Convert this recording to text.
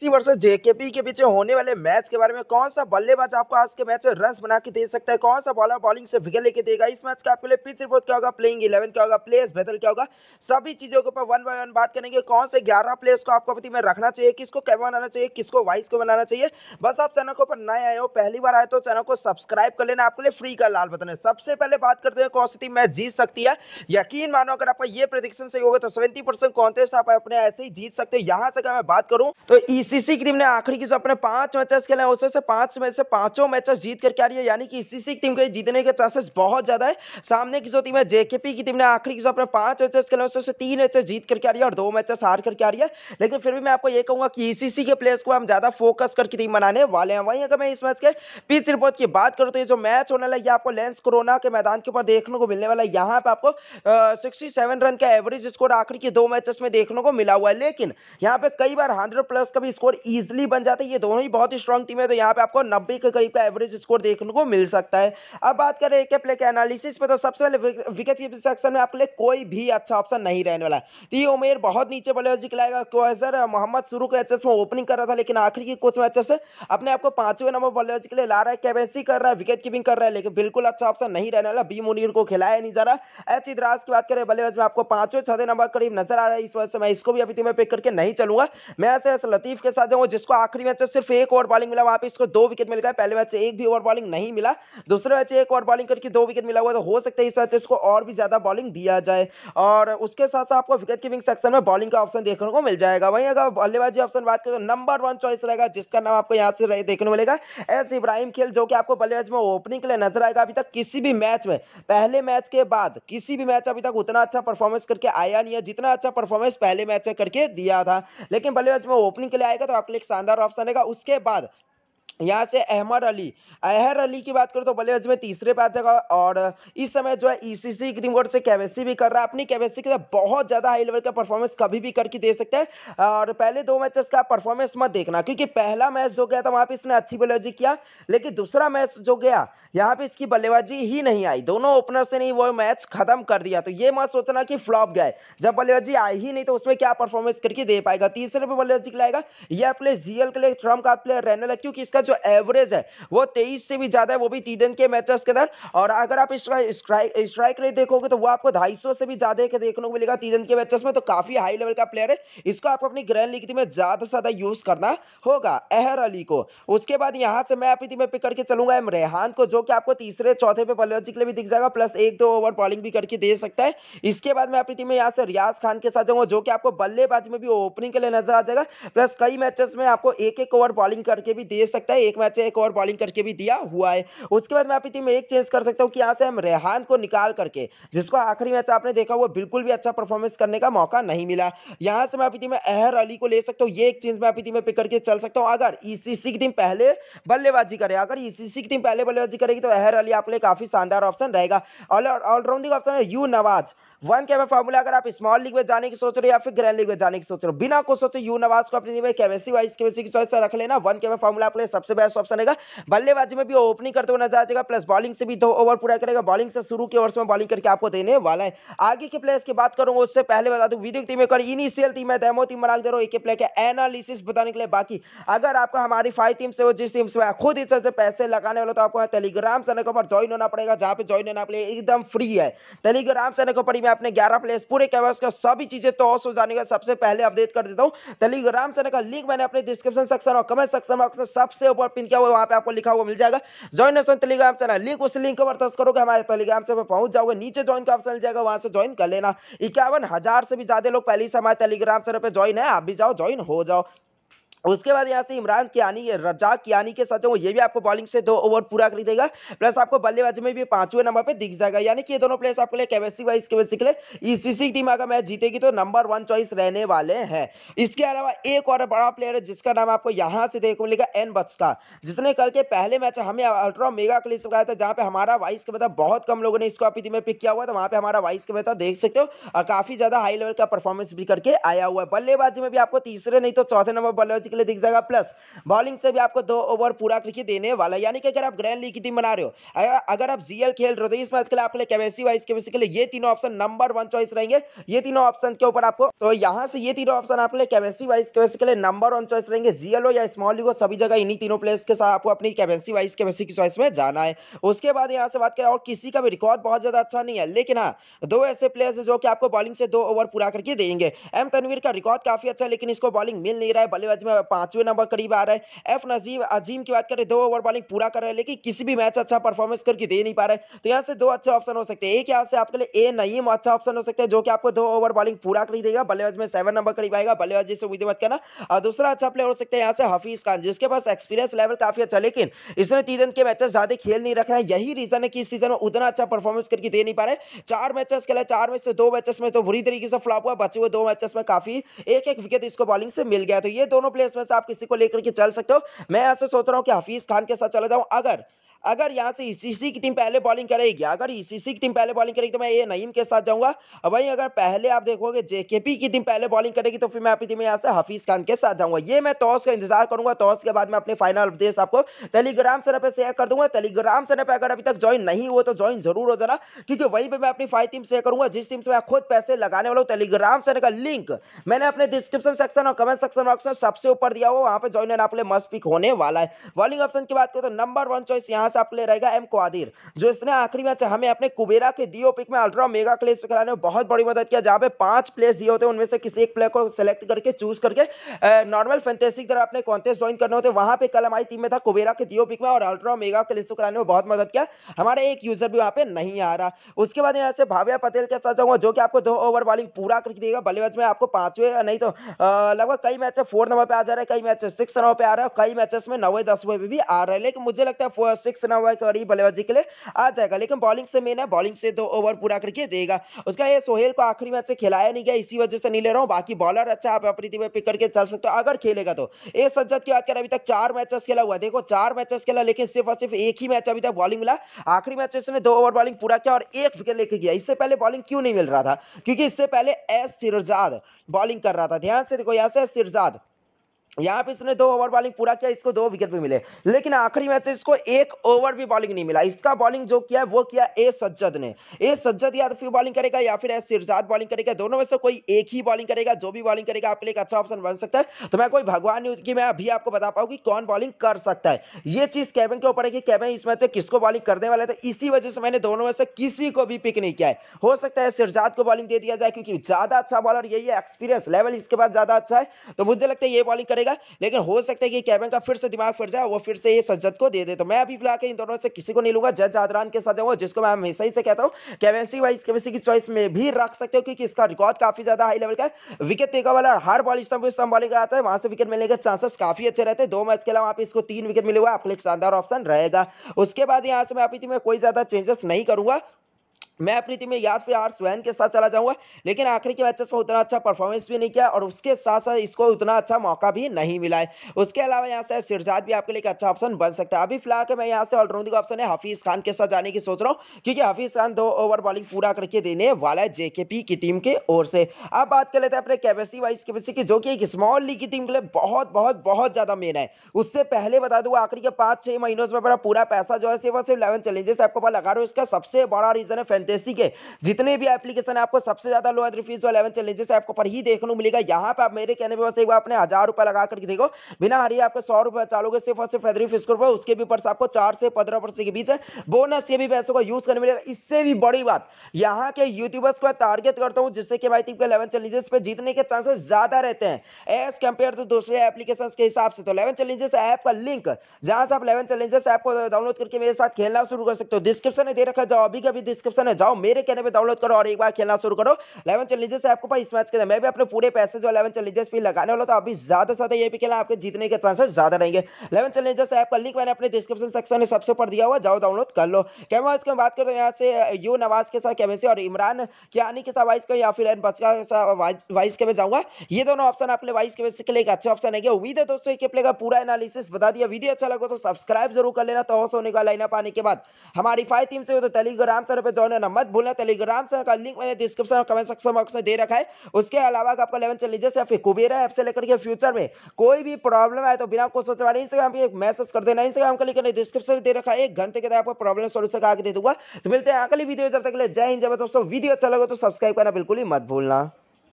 सी versus JKP के पीछे होने वाले मैच के बारे में कौन सा बल्लेबाज आपको आज के मैच में रन बना के दे सकता है कौन सा बॉलर बॉलिंग से विकेट लेके देगा इस मैच का आपके लिए पिच रिपोर्ट क्या होगा प्लेइंग इलेवन क्या होगा प्लेस बेहतर क्या होगा सभी चीजों के ऊपर वन बाय वन बात करेंगे कौन से ग्यारह प्लेयर्स को आपको अपनी में रखना चाहिए किसको कैब बनाना चाहिए किसको वाइस को बनाना चाहिए बस आप चैनल के ऊपर नए आए हो पहली बार आए तो चैनल को सब्सक्राइब कर लेना आपके लिए फ्री का लाल बताने सबसे पहले बात करते हैं कौन सी टीम मैच जीत सकती है यकीन मानो अगर आपका ये प्रडिक्शन सही होगा तो सेवेंटी परसेंट कॉन्टेस्ट आप अपने ऐसे ही जीत सकते हैं यहाँ से अगर मैं बात करूँ तो ईसीसी की टीम ने आखिरी की जो अपने पांच मैचेस खेले हैं उससे पांच में से पांचों मैचेस जीत करके आ रही है यानी कि ईसीसी की टीम के जीतने के चांसेस बहुत ज़्यादा है सामने की जो टीम है जेकेपी की टीम ने आखिरी की जो अपने पांच मैचेस खेले उसमें से तीन मैचेस जीत करके आ रही है और दो मैचेस हार करके आ रही है लेकिन फिर भी मैं आपको ये कहूंगा कि ईसीसी के प्लेयर्स को हम ज़्यादा फोकस करके टीम बनाने वाले हैं वहीं अगर मैं इस मैच के पिच रिपोर्ट की बात करूँ तो ये जो मैच होने लगे आपको लेंस कोरोना के मैदान के ऊपर देखने को मिलने वाला है यहाँ पर आपको सिक्सटी रन का एवरेज स्कोर आखिरी के दो मैचेस में देखने को मिला हुआ है लेकिन यहाँ पे कई बार हंड्रेड प्लस का भी स्कोर ईजिली बन जाते हैं ये दोनों ही बहुत ही स्ट्रॉन्ग टीम है तो यहाँ पे आपको नब्बे के करीब का एवरेज स्कोर देखने को मिल सकता है अब बात करें एक प्ले के एनालिसिस पे तो सबसे पहले विकेट कीपिंग सेक्शन में आपके लिए कोई भी अच्छा ऑप्शन नहीं रहने वाला है तो ये उमेर बहुत नीचे बल्लेबाजी खिलाएगा क्वेजर मोहम्मद शुरू के मैचेस में ओपनिंग कर रहा था लेकिन आखिरी के कुछ मैचेस अपने आपको पांचवें नंबर बल्लेबाजी के लिए ला रहा है कैबेसी कर रहा है विकेट कीपिंग कर रहा है लेकिन बिल्कुल अच्छा ऑप्शन नहीं रहने वाला बी मुनीर को खिलाया नहीं जा रहा एच इदराज की बात करें बल्लेबाज में आपको पांचवें छठे नंबर करीब नजर आ रहा है इस वजह से मैं इसको भी अभी मैं पिक करके नहीं चलूंगा मैं ऐसे लतीफ के साथ जाऊंगा जिसको आखिरी मैच में सिर्फ एक ओवर बॉलिंग मिला वहां पे इसको दो विकेट मिल गए पहले मैच एक भी ओवर बॉलिंग नहीं मिला दूसरे मैच एक ओवर बॉलिंग करके दो विकेट मिला हुआ तो हो सकता है इस मैच इसको और भी ज्यादा बॉलिंग दिया जाए और उसके साथ साथ आपको विकेट कीपिंग सेक्शन में बॉलिंग का ऑप्शन देखने को मिल जाएगा वहीं अगर बल्लेबाजी ऑप्शन बात करें तो नंबर वन चॉइस रहेगा जिसका नाम आपको यहाँ से देखने को मिलेगा एस इब्राहिम खेल जो कि आपको बल्लेबाज में ओपनिंग के लिए नजर आएगा अभी तक किसी भी मैच में पहले मैच के बाद किसी भी मैच अभी तक उतना अच्छा परफॉर्मेंस करके आया नहीं है जितना अच्छा परफॉर्मेंस पहले मैच में करके दिया था लेकिन बल्लेबाज में ओपनिंग के लिए आएगा तो आपके लिए एक शानदार ऑप्शन रहेगा उसके बाद यहाँ से अहमद अली अहर अली की बात करें तो बल्लेबाज में तीसरे पास जगह और इस समय जो है ईसीसी e की टीम कोर्ट से केवेसी भी कर रहा है अपनी केवेसी के बहुत ज़्यादा हाई लेवल का परफॉर्मेंस कभी भी करके दे सकते हैं और पहले दो मैचेस का परफॉर्मेंस मत देखना क्योंकि पहला मैच जो गया था वहाँ पर इसने अच्छी बल्लेबाजी किया लेकिन दूसरा मैच जो गया यहाँ पर इसकी बल्लेबाजी ही नहीं आई दोनों ओपनर्स ने नहीं वो मैच खत्म कर दिया तो ये मत सोचना कि फ्लॉप गए जब बल्लेबाजी आई ही नहीं तो उसमें क्या परफॉर्मेंस करके दे पाएगा तीसरे पे बल्लेबाजी खिलाएगा यह प्लेयर जीएल के लिए ट्रम्प का प्लेयर रहने लगा क्योंकि इसका जो एवरेज है वो तेईस से भी ज़्यादा है वो भी तीन दिन के मैचेस के अंदर और अगर आप इसका स्ट्राइक रेट देखोगे तो वो आपको ढाई से भी ज़्यादा के देखने को मिलेगा तीन दिन के मैचेस में तो काफ़ी हाई लेवल का प्लेयर है इसको आपको अपनी ग्रैंड लीग में ज़्यादा से ज़्यादा यूज़ करना होगा एहर अली को उसके बाद यहाँ से मैं अपनी टीम में पिक करके चलूंगा एम रेहान को जो कि आपको तीसरे चौथे पे बल्लेबाजी के लिए भी दिख जाएगा प्लस एक दो ओवर बॉलिंग भी करके दे सकता है इसके बाद मैं अपनी टीम में यहाँ से रियाज खान के साथ जाऊंगा जो कि आपको बल्लेबाजी में भी ओपनिंग के लिए नजर आ जाएगा प्लस कई मैचेस में आपको एक एक ओवर बॉलिंग करके भी दे सकता है है एक मैच एक ओवर बॉलिंग करके भी दिया हुआ है उसके बाद मैं अपनी टीम एक चेंज कर सकता हूँ कि यहाँ से हम रेहान को निकाल करके जिसको आखिरी मैच आपने देखा वो बिल्कुल भी अच्छा परफॉर्मेंस करने का मौका नहीं मिला यहाँ से मैं अपनी टीम अहर अली को ले सकता हूँ ये एक चेंज मैं अपनी टीम पिक करके चल सकता हूँ अगर ईसीसी e की टीम पहले बल्लेबाजी करे अगर ईसीसी e की टीम पहले बल्लेबाजी करेगी तो अहर अली आपके लिए काफी शानदार ऑप्शन रहेगा ऑलराउंडिंग ऑप्शन है यू नवाज वन के फॉर्मूला अगर आप स्मॉल लीग में जाने की सोच रहे हो या फिर ग्रैंड लीग में जाने की सोच रहे हो बिना कुछ सोचे यू नवाज को अपनी टीम में केमेसी वाइज केमेसी की चॉइस रख लेना वन के फॉर्मूला आपके लिए सबसे बेस्ट ऑप्शन रहेगा बल्लेबाजी में भी ओपनिंग करते हुए नजर आ जाएगा प्लस बॉलिंग से भी दो ओवर पूरा करेगा बॉलिंग से शुरू के ओवर में बॉलिंग करके आपको देने वाला है आगे के प्लेयर्स की बात करूंगा उससे पहले बता दू वीडियो टीम एक इनिशियल टीम है डेमो टीम बना दे रहा हूँ एक प्लेयर के एनालिसिस बताने के लिए बाकी अगर आपका हमारी फाइव टीम से हो जिस टीम से खुद इस से पैसे लगाने वाले तो आपको टेलीग्राम से के ज्वाइन होना पड़ेगा जहाँ पे ज्वाइन होना पड़ेगा एकदम फ्री है टेलीग्राम से पड़ी मैं अपने ग्यारह प्लेयर्स पूरे कैबस का सभी चीजें तो हो जाने का सबसे पहले अपडेट कर देता हूँ टेलीग्राम से लिंक मैंने अपने डिस्क्रिप्शन सेक्शन और कमेंट सेक्शन सबसे ऊपर पिन किया हुआ वहाँ पे आपको लिखा हुआ मिल जाएगा join nation Telegram channel link उस लिंक पर टच करोगे हमारे टेलीग्राम से पहुंच जाओगे नीचे ज्वाइन का ऑप्शन मिल जाएगा वहाँ से ज्वाइन कर लेना इक्यावन से भी ज्यादा लोग पहले से हमारे टेलीग्राम चैनल पर ज्वाइन है आप भी जाओ ज्वाइन हो जाओ उसके बाद यहाँ से इमरान कियानी रजाक कियानी के साथ जो ये भी आपको बॉलिंग से दो ओवर पूरा कर देगा प्लस आपको बल्लेबाजी में भी पांचवें नंबर पे दिख जाएगा यानी कि ये दोनों प्लेयर्स आपके लिए केमिस्ट्री वाइज के लिए ईसीसी टीम अगर मैच जीतेगी तो नंबर वन चॉइस रहने वाले हैं इसके अलावा एक और बड़ा प्लेयर है जिसका नाम आपको यहाँ से देखने को मिलेगा एन बक्सकार जिसने कल के पहले मैच हमें अल्ट्रा मेगा क्लिस कराया था जहाँ पे हमारा वाइस के बता बहुत कम लोगों ने इसको अपीति में पिक किया हुआ था वहाँ पे हमारा वाइस के बता देख सकते हो और काफी ज्यादा हाई लेवल का परफॉर्मेंस भी करके आया हुआ है बल्लेबाजी में भी आपको तीसरे नहीं तो चौथे नंबर बल्लेबाजी के लिए दिख जाएगा प्लस बॉलिंग से भी आपको दो ओवर पूरा करके देने वाला यानी कि अगर आप ग्रैंड लीग की टीम बना रहे हो अगर अगर आप जीएल खेल रहे हो तो इस मैच के लिए आपके लिए केवेसी वाइज केवेसी के लिए ये तीनों ऑप्शन नंबर वन चॉइस रहेंगे ये तीनों ऑप्शन के ऊपर आपको तो यहाँ से ये तीनों ऑप्शन आपके लिए केवेसी वाइज केवेसी के लिए नंबर वन चॉइस रहेंगे जीएल हो या स्मॉल लीग हो सभी जगह इन्हीं तीनों प्लेयर्स के साथ आपको अपनी केवेसी वाइज केवेसी की चॉइस में जाना है उसके बाद यहाँ से बात करें और किसी का भी रिकॉर्ड बहुत ज्यादा अच्छा नहीं है लेकिन हाँ दो ऐसे प्लेयर्स जो कि आपको बॉलिंग से दो ओवर पूरा करके देंगे एम तनवीर का रिकॉर्ड काफी अच्छा है लेकिन इसको बॉलिंग मिल नहीं रहा है बल्लेबाजी में पांचवे नंबर करीब आ रहे हैं एफ नजीब अजीम की बात करें दो ओवर बॉलिंग पूरा कर रहे हैं लेकिन किसी भी मैच अच्छा परफॉर्मेंस करके दे नहीं पा रहे तो यहाँ से दो अच्छे ऑप्शन हो सकते हैं एक यहाँ से आपके लिए ए नईम अच्छा ऑप्शन हो सकता है जो कि आपको दो ओवर बॉलिंग पूरा कर देगा बल्लेबाज में सेवन नंबर करीब आएगा बल्लेबाज से उम्मीद मत करना और दूसरा अच्छा प्लेयर हो सकता है यहाँ से हफीज खान जिसके पास एक्सपीरियंस लेवल काफी अच्छा लेकिन इसने तीन दिन के मैचेस ज्यादा खेल नहीं रखा है यही रीजन है कि इस सीजन में उतना अच्छा परफॉर्मेंस करके दे नहीं पा रहे चार मैचेस खेला चार में से दो मैचेस में तो बुरी तरीके से फ्लॉप हुआ बचे हुए दो मैचेस में काफी एक एक विकेट इसको बॉलिंग से मिल गया तो ये दोनों प्लेयर इसमें से आप किसी को लेकर के चल सकते हो मैं ऐसे सोच रहा हूँ कि हफीज खान के साथ चला जाऊँ अगर अगर यहाँ से ईसीसी की टीम पहले बॉलिंग करेगी अगर ईसीसी की टीम पहले बॉलिंग करेगी तो मैं ए नईम के साथ जाऊँगा और वहीं अगर पहले आप देखोगे जेकेपी की टीम पहले बॉलिंग करेगी तो फिर मैं अपनी टीम यहाँ से हफीज़ खान के साथ जाऊँगा ये मैं टॉस का इंतजार करूँगा टॉस के बाद मैं अपने फाइनल अपडेट्स आपको टेलीग्राम से पर शेयर कर दूंगा टेलीग्राम से पर अगर अभी तक ज्वाइन नहीं हुआ तो ज्वाइन जरूर हो जाना क्योंकि वहीं पर मैं अपनी फाइव टीम शेयर करूँगा जिस टीम से मैं खुद पैसे लगाने वाला हूँ टेलीग्राम से का लिंक मैंने अपने डिस्क्रिप्शन सेक्शन और कमेंट सेक्शन बॉक्स में सबसे ऊपर दिया हुआ वहाँ पर ज्वाइन आप मस्त पिक होने वाला है बॉलिंग ऑप्शन की बात करें तो नंबर वन चॉइस यहाँ मैच आपके लिए रहेगा एम क्वादिर जो इसने आखिरी मैच हमें अपने कुबेरा के दियो पिक में अल्ट्रा मेगा क्लेस पे खिलाने में बहुत बड़ी मदद किया जहाँ पे पांच प्लेयर्स दिए होते हैं उनमें से किसी एक प्लेयर को सिलेक्ट करके चूज करके नॉर्मल फेंटेसिक तरह अपने कॉन्टेस्ट ज्वाइन करने होते वहाँ पे कल हमारी टीम में था कुबेरा के दियो पिक में और अल्ट्रा मेगा क्लेस कराने में बहुत मदद किया हमारे एक यूजर भी वहाँ पे नहीं आ रहा उसके बाद यहाँ से भाव्या पटेल के साथ जाऊंगा जो कि आपको दो ओवर बॉलिंग पूरा करके देगा बल्लेबाज में आपको पांचवे नहीं तो लगभग कई मैच फोर नंबर पर आ जा रहा है कई मैच सिक्स नंबर पर आ रहा है कई मैचेस में नवे दसवें भी आ रहे हैं लेकिन मुझे लगता है सिक्स નાવાય કરી ભલેવાજી કે લે આ જાયેગા લેકિન બોલિંગ સે મેન હે બોલિંગ સે 2 ઓવર પૂરા કરકે દેગા ઉસકા એ સોહેલ કો આખરી મેચ સે ખિલાયા નહી ગયા ઇસી વજહ સે નહી લે રહા હું બાકી બોલર અચ્છા આપ અપૃતિ મે પિકર કે ચલ સકતા હૈ અગર ખેલાગા તો એ સજ્જત કી વાત કર અભી તક 4 મેચસ ખેલા હુઆ દેખો 4 મેચસ ખેલા લેકિન સિર્ફ અસિફ એક હી મેચ અભી તક બોલિંગ મિલા આખરી મેચસ મે 2 ઓવર બોલિંગ પૂરા કિયા ઓર એક વિકેટ લેકે ગયા ઇસસે પહેલે બોલિંગ ક્યુ નહી મિલ રહા થા ક્યોકી ઇસસે પહેલે એ સિરઝાદ બોલિંગ કર રહા થા ધ્યાન સે દેખો યહાં સે સિરઝાદ यहाँ पे इसने दो ओवर बॉलिंग पूरा किया इसको दो विकेट भी मिले लेकिन आखिरी मैच इसको एक ओवर भी बॉलिंग नहीं मिला इसका बॉलिंग जो किया वो किया ए सज्जद ने ए सज्जद या तो फिर बॉलिंग करेगा या फिर सिरजाद बॉलिंग करेगा दोनों में से कोई एक ही बॉलिंग करेगा जो भी बॉलिंग करेगा आपके लिए एक अच्छा ऑप्शन बन सकता है तो मैं कोई भगवान नहीं कि मैं अभी आपको बता पाऊँ कि कौन बॉलिंग कर सकता है ये चीज़ कैबिन के ऊपर है कि कैबिन इस मैच से किसको बॉलिंग करने वाला है तो इसी वजह से मैंने दोनों में से किसी को भी पिक नहीं किया है हो सकता है सिरजाद को बॉलिंग दे दिया जाए क्योंकि ज़्यादा अच्छा बॉलर यही है एक्सपीरियंस लेवल इसके बाद ज़्यादा अच्छा है तो मुझे लगता है ये बॉलिंग करेगा जाएगा लेकिन हो सकता है कि कैबिन का फिर से दिमाग फिर जाए वो फिर से ये सज्जत को दे दे तो मैं अभी फिलहाल के इन दोनों से किसी को नहीं लूंगा जज आदरान के साथ जाऊँगा जिसको मैं हमेशा ही से कहता हूँ कैबेंसी वाइज कैबेंसी की चॉइस में भी रख सकते हो क्योंकि इसका रिकॉर्ड काफी ज्यादा हाई लेवल का विकेट देखा वाला हर बॉल स्टम्प स्टम्प बॉलिंग आता है वहां से विकेट मिलने के चांसेस काफी अच्छे रहते हैं दो मैच के अलावा आप इसको तीन विकेट मिले हुआ आपके लिए शानदार ऑप्शन रहेगा उसके बाद यहाँ से मैं आप कोई ज्यादा चेंजेस नहीं करूंगा मैं अपनी टीम में याद फिर आर स्वैन के साथ चला जाऊंगा लेकिन आखिरी के मैचेस में उतना अच्छा परफॉर्मेंस भी नहीं किया और उसके साथ साथ इसको उतना अच्छा मौका भी नहीं मिला है उसके अलावा यहाँ से सिरजाद भी आपके लिए एक अच्छा ऑप्शन बन सकता है अभी फिलहाल के मैं यहाँ से ऑलराउंडिंग ऑप्शन है हफीज़ खान के साथ जाने की सोच रहा हूँ क्योंकि हफीज़ खान दो ओवर बॉलिंग पूरा करके देने वाला है जेके की टीम के ओर से अब बात कर लेते हैं अपने कैपेसिटी वाइज कैपेसिटी की जो कि एक स्मॉल लीग की टीम के लिए बहुत बहुत बहुत ज़्यादा मेन है उससे पहले बता दूंगा आखिरी के पाँच छः महीनों में पूरा पैसा जो है सिर्फ और सिर्फ इलेवन चैलेंजेस आपको पता लगा रहा हूँ इसका सबसे बड़ा रीज़न है एलएनटीसी के जितने भी एप्लीकेशन आपको सबसे ज्यादा लो एंट्री फीस वाले चैलेंजेस आपको पर ही देखने को मिलेगा यहाँ पे आप मेरे कहने पर बस एक बार अपने हजार रुपये लगा करके देखो बिना हरी आपको सौ रुपये चालोगे सिर्फ और सिर्फ एदरी फीस पर उसके भी पर्स आपको चार से पंद्रह परसेंट के बीच बोनस के भी पैसों को यूज करने मिलेगा इससे भी बड़ी बात यहाँ के यूट्यूबर्स को टारगेट करता हूँ जिससे कि भाई टीम के इलेवन चैलेंजेस पे जीतने के चांसेस ज्यादा रहते हैं एज कंपेयर टू दूसरे एप्लीकेशन के हिसाब से तो इलेवन चैलेंजेस ऐप का लिंक जहां से आप इलेवन चैलेंजेस ऐप को डाउनलोड करके मेरे साथ खेलना शुरू कर सकते हो डिस्क्रिप्शन में दे रखा जाओ अभी का भी डिस्क्रिप्शन में जाओ मेरे कहने पर डाउनलोड करो और एक बार खेलना शुरू करो इलेवन चैलेंजेस आपको पास इस मैच के मैं भी अपने पूरे पैसे जो इलेवन चैलेंजेस पे लगाने वाला था अभी तो ज्यादा से ज्यादा ये भी खेला आपके जीतने के चांसेस ज्यादा रहेंगे इलेवन चैलेंजेस ऐप का लिंक मैंने अपने डिस्क्रिप्शन सेक्शन में सबसे ऊपर दिया हुआ जाओ डाउनलोड कर लो कैमरा इसके बात करते हैं यहाँ से यू नवाज के साथ कैमेसी और इमरान कियानी के साथ वाइस का या फिर वाइस के में जाऊंगा ये दोनों ऑप्शन आपके वाइस के के लिए एक अच्छे ऑप्शन है उम्मीद है दोस्तों के प्ले का पूरा एनालिसिस बता दिया वीडियो अच्छा लगा तो सब्सक्राइब जरूर कर लेना तो होने का लाइन अप आने के बाद हमारी फाइव टीम से हो तो टेलीग्राम सर पर जॉइन करना मत भूलना टेलीग्राम से का लिंक मैंने डिस्क्रिप्शन और कमेंट सेक्शन बॉक्स में दे रखा है उसके अलावा अगर आपको इलेवन चैलेंजेस या फिर कुबेरा ऐप से लेकर के फ्यूचर में कोई भी प्रॉब्लम आए तो बिना कुछ सोचने वाले इंस्टाग्राम पर मैसेज कर देना इंस्टाग्राम का लिंक मैंने डिस्क्रिप्शन दे रखा है एक घंटे के आपको प्रॉब्लम सोल्यूशन का आगे दे दूंगा तो मिलते हैं अगली वीडियो जब तक के जय हिंद जब दोस्तों वीडियो अच्छा लगे तो सब्सक्राइब करना बिल्कुल ही मत भूलना